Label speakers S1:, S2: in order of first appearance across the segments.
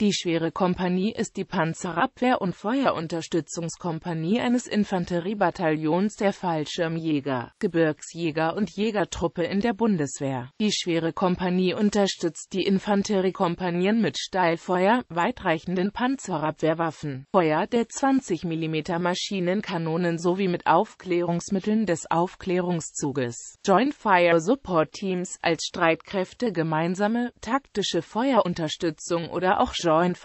S1: Die schwere Kompanie ist die Panzerabwehr- und Feuerunterstützungskompanie eines Infanteriebataillons der Fallschirmjäger, Gebirgsjäger und Jägertruppe in der Bundeswehr. Die schwere Kompanie unterstützt die Infanteriekompanien mit Steilfeuer, weitreichenden Panzerabwehrwaffen, Feuer der 20 mm Maschinenkanonen sowie mit Aufklärungsmitteln des Aufklärungszuges. Joint Fire Support Teams als Streitkräfte gemeinsame taktische Feuerunterstützung oder auch Joint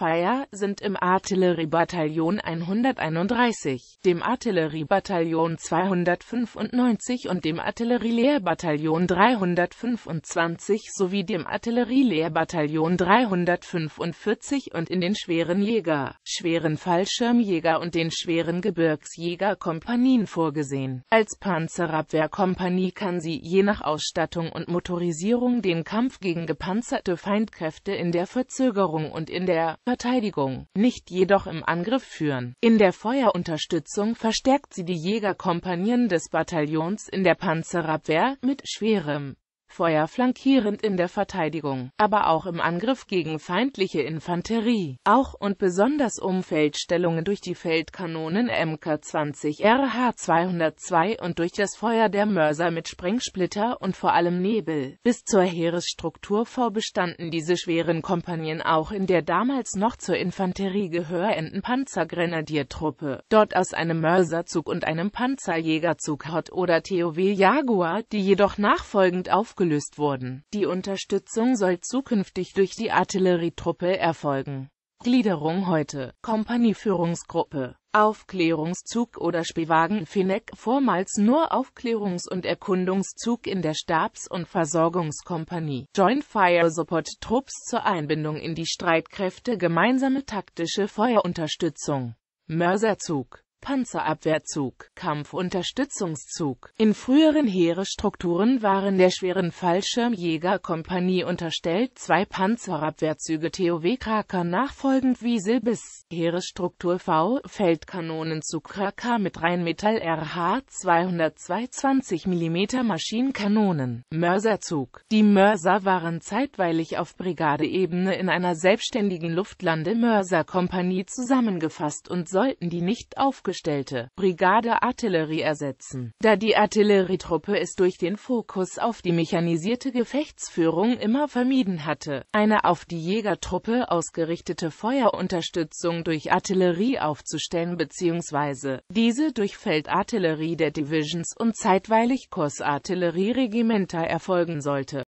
S1: sind im Artilleriebataillon 131, dem Artilleriebataillon 295 und dem Artillerielehrbataillon 325 sowie dem Artillerielehrbataillon 345 und in den schweren Jäger, schweren Fallschirmjäger und den schweren Gebirgsjägerkompanien vorgesehen. Als Panzerabwehrkompanie kann sie je nach Ausstattung und Motorisierung den Kampf gegen gepanzerte Feindkräfte in der Verzögerung und in der der Verteidigung, nicht jedoch im Angriff führen. In der Feuerunterstützung verstärkt sie die Jägerkompanien des Bataillons in der Panzerabwehr mit schwerem Feuer flankierend in der Verteidigung, aber auch im Angriff gegen feindliche Infanterie. Auch und besonders Umfeldstellungen durch die Feldkanonen Mk20 RH202 und durch das Feuer der Mörser mit Sprengsplitter und vor allem Nebel. Bis zur Heeresstruktur vorbestanden diese schweren Kompanien auch in der damals noch zur Infanterie gehörenden Panzergrenadiertruppe. Dort aus einem Mörserzug und einem Panzerjägerzug Hot oder TOW Jaguar, die jedoch nachfolgend auf aufgelöst wurden. Die Unterstützung soll zukünftig durch die Artillerietruppe erfolgen. Gliederung heute, Kompanieführungsgruppe, Aufklärungszug oder Spiewagen Finec, vormals nur Aufklärungs- und Erkundungszug in der Stabs- und Versorgungskompanie, Joint Fire Support Trupps zur Einbindung in die Streitkräfte gemeinsame taktische Feuerunterstützung, Mörserzug Panzerabwehrzug, Kampfunterstützungszug. In früheren Heeresstrukturen waren der schweren Fallschirmjägerkompanie unterstellt zwei Panzerabwehrzüge TOW Kraker nachfolgend Wiesel bis Heeresstruktur V, Feldkanonenzug Kraker mit Rheinmetall RH 202 mm Maschinenkanonen, Mörserzug. Die Mörser waren zeitweilig auf Brigadeebene in einer selbstständigen luftlande Luftlandemörserkompanie zusammengefasst und sollten die nicht auf aufgestellte Brigade Artillerie ersetzen, da die Artillerietruppe es durch den Fokus auf die mechanisierte Gefechtsführung immer vermieden hatte, eine auf die Jägertruppe ausgerichtete Feuerunterstützung durch Artillerie aufzustellen bzw. diese durch Feldartillerie der Divisions und zeitweilig Kursartillerieregimenter erfolgen sollte